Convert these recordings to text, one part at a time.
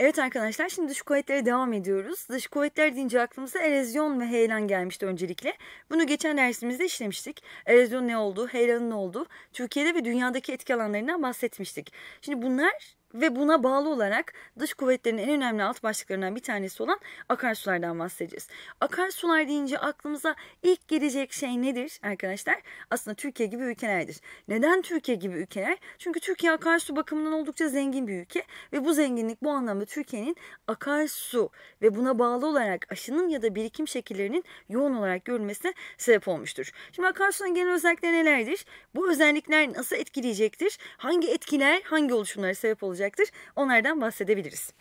Evet arkadaşlar şimdi dış kuvvetlere devam ediyoruz. Dış kuvvetler deyince aklımıza erozyon ve heyelan gelmişti öncelikle. Bunu geçen dersimizde işlemiştik. Erozyon ne oldu, heyelanın ne oldu, Türkiye'de ve dünyadaki etki alanlarından bahsetmiştik. Şimdi bunlar ve buna bağlı olarak dış kuvvetlerin en önemli alt başlıklarından bir tanesi olan akarsulardan bahsedeceğiz. Akarsular deyince aklımıza ilk gelecek şey nedir arkadaşlar? Aslında Türkiye gibi ülkelerdir. Neden Türkiye gibi ülkeler? Çünkü Türkiye akarsu bakımından oldukça zengin bir ülke ve bu zenginlik bu anlamda Türkiye'nin akarsu ve buna bağlı olarak aşının ya da birikim şekillerinin yoğun olarak görülmesine sebep olmuştur. Şimdi akarsunun genel özellikleri nelerdir? Bu özellikler nasıl etkileyecektir? Hangi etkiler hangi oluşumlara sebep olacak? olacaktır. Onlardan bahsedebiliriz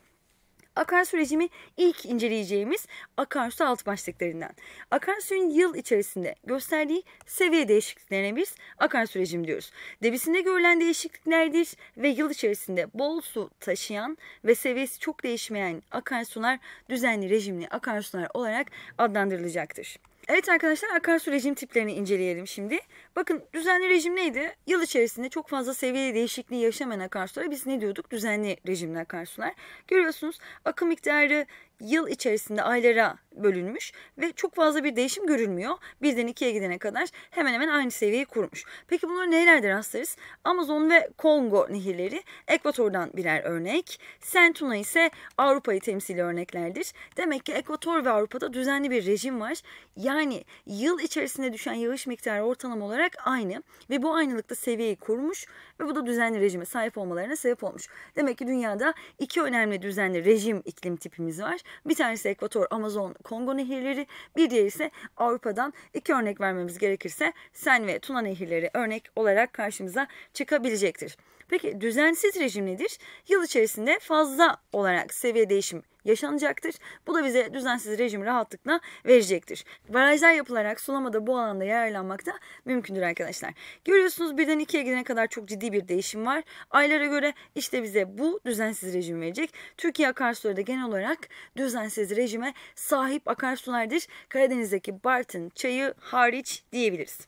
akarsu rejimi ilk inceleyeceğimiz akarsu alt başlıklarından. Akarsuyun yıl içerisinde gösterdiği seviye değişikliklerine biz akarsu rejimi diyoruz. Debisinde görülen değişikliklerdir ve yıl içerisinde bol su taşıyan ve seviyesi çok değişmeyen akarsular düzenli rejimli akarsular olarak adlandırılacaktır. Evet arkadaşlar akarsu rejim tiplerini inceleyelim şimdi. Bakın düzenli rejim neydi? Yıl içerisinde çok fazla seviye değişikliği yaşamayan akarsulara biz ne diyorduk? Düzenli rejimli akarsular. Görüyorsunuz akım miktarı yıl içerisinde aylara bölünmüş ve çok fazla bir değişim görülmüyor. Birden ikiye gidene kadar hemen hemen aynı seviyeyi kurmuş. Peki bunları nerelerde rastlarız? Amazon ve Kongo nehirleri Ekvator'dan birer örnek. Sentuna ise Avrupa'yı temsili örneklerdir. Demek ki Ekvator ve Avrupa'da düzenli bir rejim var. Yani yıl içerisinde düşen yağış miktarı ortalama olarak aynı ve bu aynılıkta seviyeyi kurmuş ve bu da düzenli rejime sahip olmalarına sebep olmuş. Demek ki dünyada iki önemli düzenli rejim iklim tipimiz var. Bir tanesi Ekvator, Amazon, Kongo nehirleri. Bir diğeri ise Avrupa'dan iki örnek vermemiz gerekirse Sen ve Tuna nehirleri örnek olarak karşımıza çıkabilecektir. Peki düzensiz rejim nedir? Yıl içerisinde fazla olarak seviye değişimi yaşanacaktır. Bu da bize düzensiz rejim rahatlıkla verecektir. Barajlar yapılarak sulamada bu alanda yararlanmak da mümkündür arkadaşlar. Görüyorsunuz birden ikiye gidene kadar çok ciddi bir değişim var. Aylara göre işte bize bu düzensiz rejim verecek. Türkiye akarsuları da genel olarak düzensiz rejime sahip akarsulardır. Karadeniz'deki Bartın çayı hariç diyebiliriz.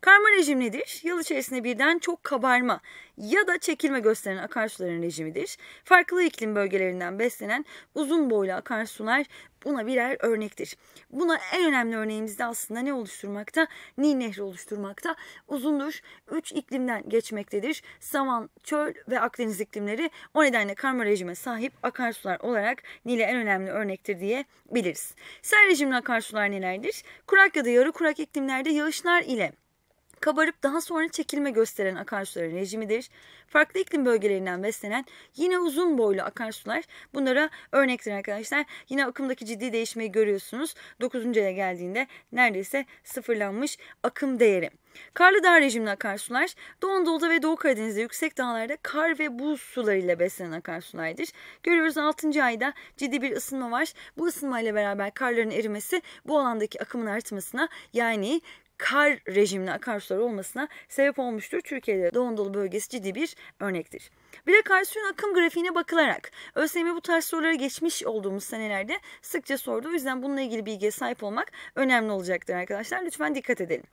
Karma rejim nedir? Yıl içerisinde birden çok kabarma ya da çekilme gösteren akarsuların rejimidir. Farklı iklim bölgelerinden beslenen uzun boylu akarsular buna birer örnektir. Buna en önemli örneğimiz de aslında ne oluşturmakta? Nil Nehri oluşturmakta. Uzundur, 3 iklimden geçmektedir. Savan, çöl ve Akdeniz iklimleri o nedenle karma rejime sahip akarsular olarak Nil'e en önemli örnektir diye biliriz. Sel rejimli akarsular nelerdir? Kurak ya da yarı kurak iklimlerde yağışlar ile kabarıp daha sonra çekilme gösteren akarsuların rejimidir. Farklı iklim bölgelerinden beslenen yine uzun boylu akarsular bunlara örnektir arkadaşlar. Yine akımdaki ciddi değişmeyi görüyorsunuz. 9. ele geldiğinde neredeyse sıfırlanmış akım değeri. Karlı dağ rejimli akarsular Doğu Anadolu'da ve Doğu Karadeniz'de yüksek dağlarda kar ve buz sularıyla beslenen akarsulardır. Görüyoruz 6. ayda ciddi bir ısınma var. Bu ısınmayla beraber karların erimesi bu alandaki akımın artmasına yani kar rejimine akarsular olmasına sebep olmuştur. Türkiye'de Doğu Anadolu bölgesi ciddi bir örnektir. Bir de kalsiyum akım grafiğine bakılarak ÖSYM bu tarz sorulara geçmiş olduğumuz senelerde sıkça sordu. O yüzden bununla ilgili bilgiye sahip olmak önemli olacaktır arkadaşlar. Lütfen dikkat edelim.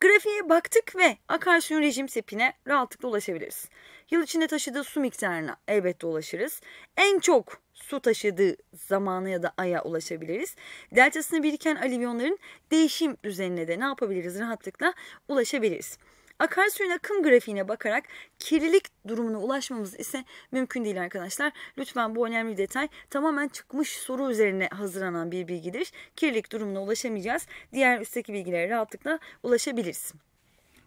Grafiğe baktık ve akarsuyun rejim sepine rahatlıkla ulaşabiliriz. Yıl içinde taşıdığı su miktarına elbette ulaşırız. En çok su taşıdığı zamana ya da aya ulaşabiliriz. Deltasına biriken alivyonların değişim düzenine de ne yapabiliriz rahatlıkla ulaşabiliriz. Akarsuyun akım grafiğine bakarak kirlilik durumuna ulaşmamız ise mümkün değil arkadaşlar. Lütfen bu önemli detay tamamen çıkmış soru üzerine hazırlanan bir bilgidir. Kirlilik durumuna ulaşamayacağız. Diğer üstteki bilgilere rahatlıkla ulaşabiliriz.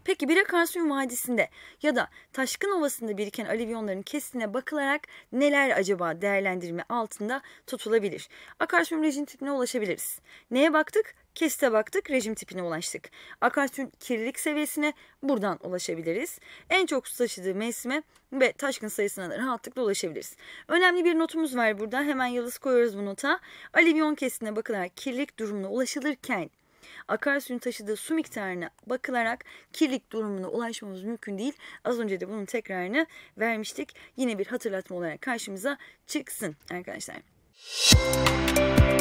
Peki bir akarsuyun vadisinde ya da Taşkın Ovası'nda biriken alivyonların kesine bakılarak neler acaba değerlendirme altında tutulabilir? Akarsuyun rejim tipine ulaşabiliriz. Neye baktık? Keste baktık, rejim tipine ulaştık. Akarsuyun kirlilik seviyesine buradan ulaşabiliriz. En çok su taşıdığı mevsime ve taşkın sayısına da rahatlıkla ulaşabiliriz. Önemli bir notumuz var burada. Hemen yıldız koyuyoruz bu nota. Alivyon kesine bakılarak kirlilik durumuna ulaşılırken Akarsuyun taşıdığı su miktarına bakılarak kirlik durumuna ulaşmamız mümkün değil. Az önce de bunun tekrarını vermiştik. Yine bir hatırlatma olarak karşımıza çıksın arkadaşlar. Müzik